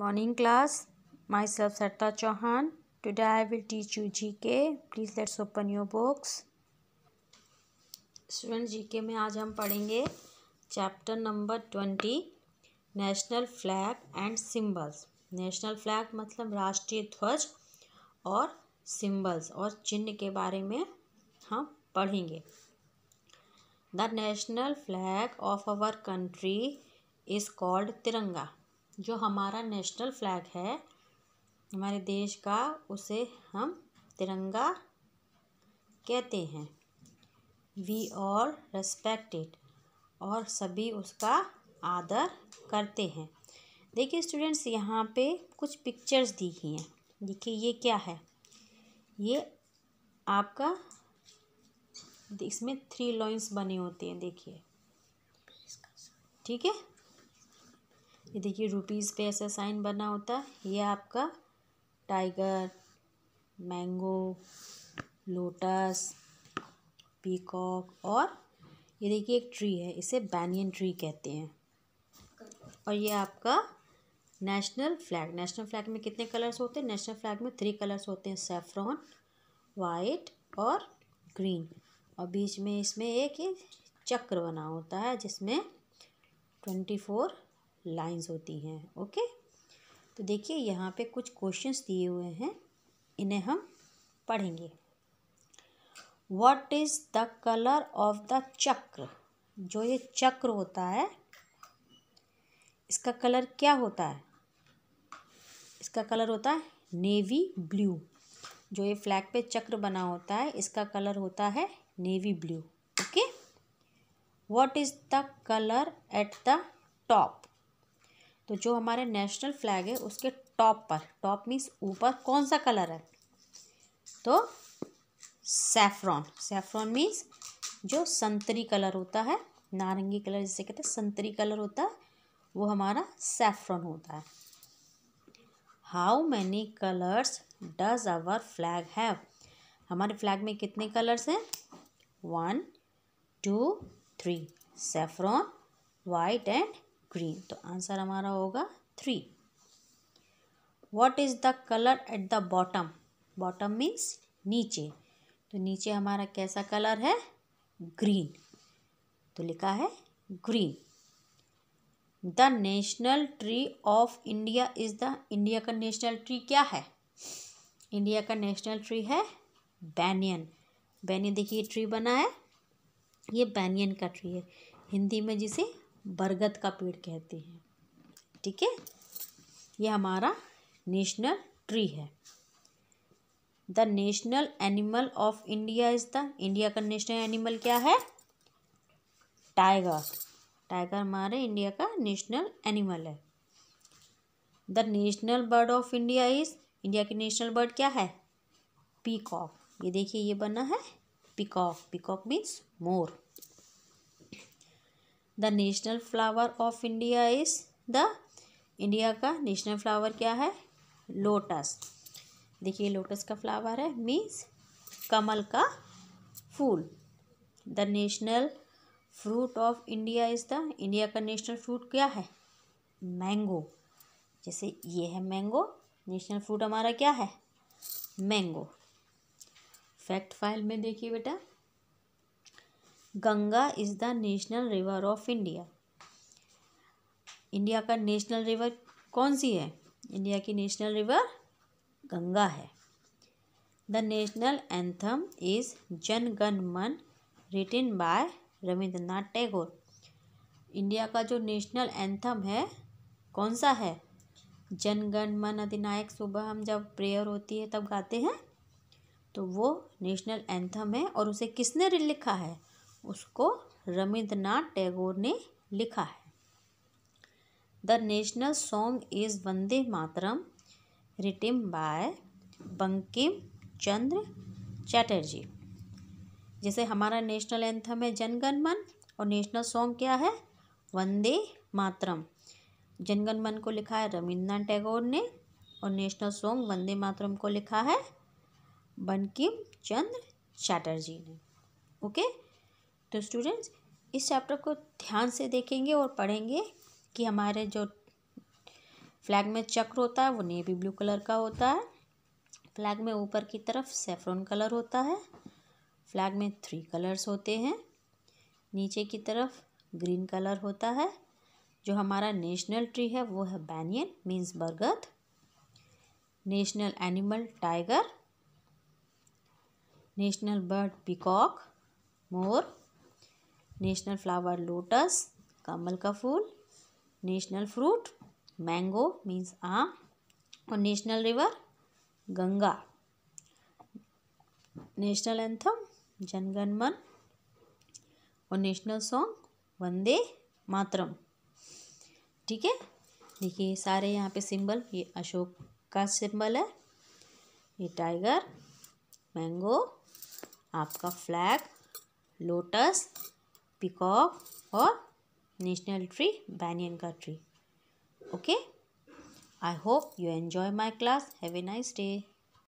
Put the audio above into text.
morning class morning class myself Sarta Chauhan I will teach you G K please let's open your books student G K में आज हम पढ़ेंगे chapter number twenty national flag and symbols national flag मतलब राष्ट्रीय ध्वज और symbols और चिन्ह के बारे में हम पढ़ेंगे the national flag of our country is called Tiranga जो हमारा नेशनल फ्लैग है हमारे देश का उसे हम तिरंगा कहते हैं वी ऑल रेस्पेक्टेड और सभी उसका आदर करते हैं देखिए स्टूडेंट्स यहाँ पे कुछ पिक्चर्स दी गई हैं देखिए ये क्या है ये आपका इसमें थ्री लॉइंस बने होते हैं देखिए ठीक है ये देखिए रुपीज़ पे ऐसा साइन बना होता है ये आपका टाइगर मैंगो लोटस पीकॉक और ये देखिए एक ट्री है इसे बैनियन ट्री कहते हैं और ये आपका नेशनल फ्लैग नेशनल फ्लैग में कितने कलर्स होते हैं नेशनल फ्लैग में थ्री कलर्स होते हैं सेफ्रॉन वाइट और ग्रीन और बीच में इसमें एक चक्र बना होता है जिसमें ट्वेंटी फोर लाइंस होती हैं ओके तो देखिए यहाँ पे कुछ क्वेश्चंस दिए हुए हैं इन्हें हम पढ़ेंगे what is the colour of the chakra जो ये चक्र होता है इसका कलर क्या होता है इसका कलर होता है नेवी ब्लू जो ये फ्लैग पे चक्र बना होता है इसका कलर होता है navy blue okay what is the colour at the top तो जो हमारे नेशनल फ्लैग है उसके टॉप पर टॉप मीन्स ऊपर कौन सा कलर है तो सेफ्रॉन सेफ्रॉन मीन्स जो संतरी कलर होता है नारंगी कलर जिसे कहते हैं संतरी कलर होता है वो हमारा सेफ्रॉन होता है how many colours does our flag have हमारे फ्लैग में कितने कलर्स हैं one two three saffron white and green तो आंसर हमारा होगा three what is the colour at the bottom bottom means नीचे तो नीचे हमारा कैसा कलर है ग्रीन तो लिखा है green the national tree of India is the India का नेशनल ट्री क्या है इंडिया का नेशनल ट्री है बैनियन बैनियन देखिए ट्री बना है ये बैनियन का ट्री है हिंदी में जिसे बरगद का पेड़ कहते हैं ठीक है ये हमारा नेशनल ट्री है the national animal of India is the India का नेशनल एनिमल क्या है टाइगर टाइगर हमारे इंडिया का नेशनल एनिमल है the national bird of India is India की नेशनल बर्ड क्या है पीकॉक ये देखिए ये बना है पीकॉक पीकॉक मीन्स मोर the national flower of India is the India का नेशनल फ्लावर क्या है लोटस देखिए लोटस का फ्लावर है मीन्स कमल का फूल the national fruit of India is the India का नेशनल फ्रूट क्या है मैंगो जैसे ये है मैंगो नेशनल फ्रूट हमारा क्या है मैंगो फैक्ट फाइल में देखिए बेटा Ganga is the national river of India India का नेशनल रिवर कौन सी है इंडिया की नेशनल रिवर गंगा है the national anthem is Jana Gana Mana written by Rabindranath Tagore India का जो नेशनल एंथम है कौन सा है जन गण मन अधिनायक सुबह हम जब प्रेयर होती है तब गाते हैं तो वो नेशनल एंथम है और उसे किसने लिखा है उसको रविंद्रनाथ टैगोर ने लिखा है the national song is Vande Mataram written by Bankim Chandra Chatterjee जैसे हमारा नेशनल एंथम है जनगण मन और नेशनल सॉन्ग क्या है वंदे मातरम जनगण मन को लिखा है रविंद्रनाथ टैगोर ने और नेशनल सॉन्ग वंदे मातरम को लिखा है बंकिम चंद्र चैटर्जी ने ओके तो स्टूडेंट्स इस चैप्टर को ध्यान से देखेंगे और पढ़ेंगे कि हमारे जो फ्लैग में चक्र होता है वो नेवी ब्लू कलर का होता है फ्लैग में ऊपर की तरफ सेफ्रॉन कलर होता है फ्लैग में थ्री कलर्स होते हैं नीचे की तरफ ग्रीन कलर होता है जो हमारा नेशनल ट्री है वो है बैनियन मीन्स बरगद national animal tiger national bird peacock मोर नेशनल फ्लावर लोटस कमल का फूल नेशनल फ्रूट मैंगो मीन्स आम और national river Ganga national anthem Janagana Mana और नेशनल सॉन्ग वंदे मातरम ठीक है देखिए सारे यहाँ पे सिंबल ये अशोक का सिंबल है ये टाइगर मैंगो आपका flag lotus peacock or national tree banyanka tree okay i hope you enjoy my class have a nice day